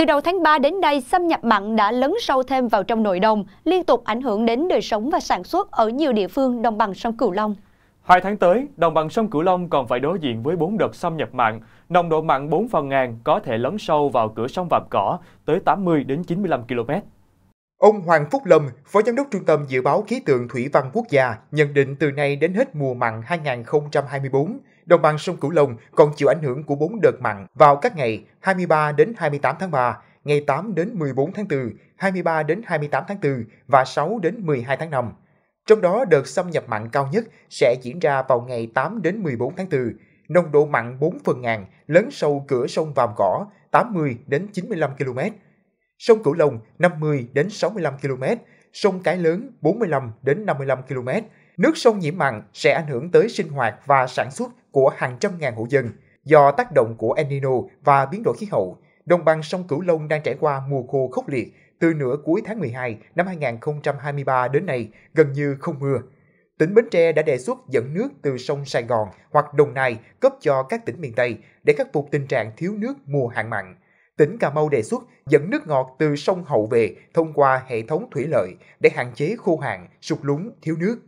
Từ đầu tháng 3 đến đây, xâm nhập mặn đã lấn sâu thêm vào trong nội đồng, liên tục ảnh hưởng đến đời sống và sản xuất ở nhiều địa phương đồng bằng sông Cửu Long. Hai tháng tới, đồng bằng sông Cửu Long còn phải đối diện với 4 đợt xâm nhập mặn. Nồng độ mặn 4 phần ngàn có thể lấn sâu vào cửa sông Vàm Cỏ tới 80 đến 95 km. Ông Hoàng Phúc Lâm, Phó Giám đốc Trung tâm Dự báo Khí tượng Thủy văn Quốc gia, nhận định từ nay đến hết mùa mặn 2024, đồng bằng sông Cửu Long còn chịu ảnh hưởng của 4 đợt mặn vào các ngày 23 đến 28 tháng 3, ngày 8 đến 14 tháng 4, 23 đến 28 tháng 4 và 6 đến 12 tháng 5. Trong đó đợt xâm nhập mặn cao nhất sẽ diễn ra vào ngày 8 đến 14 tháng 4, nồng độ mặn 4 phần ngàn lớn sâu cửa sông Vàm Cỏ 80 đến 95 km, sông Cửu Long 50 đến 65 km, sông Cái Lớn 45 đến 55 km. Nước sông nhiễm mặn sẽ ảnh hưởng tới sinh hoạt và sản xuất của hàng trăm ngàn hộ dân. Do tác động của El Nino và biến đổi khí hậu, đồng bằng sông Cửu Long đang trải qua mùa khô khốc liệt từ nửa cuối tháng 12 năm 2023 đến nay gần như không mưa. Tỉnh Bến Tre đã đề xuất dẫn nước từ sông Sài Gòn hoặc Đồng Nai cấp cho các tỉnh miền Tây để khắc phục tình trạng thiếu nước mùa hạn mặn tỉnh Cà Mau đề xuất dẫn nước ngọt từ sông Hậu về thông qua hệ thống thủy lợi để hạn chế khô hạn, sụt lún, thiếu nước.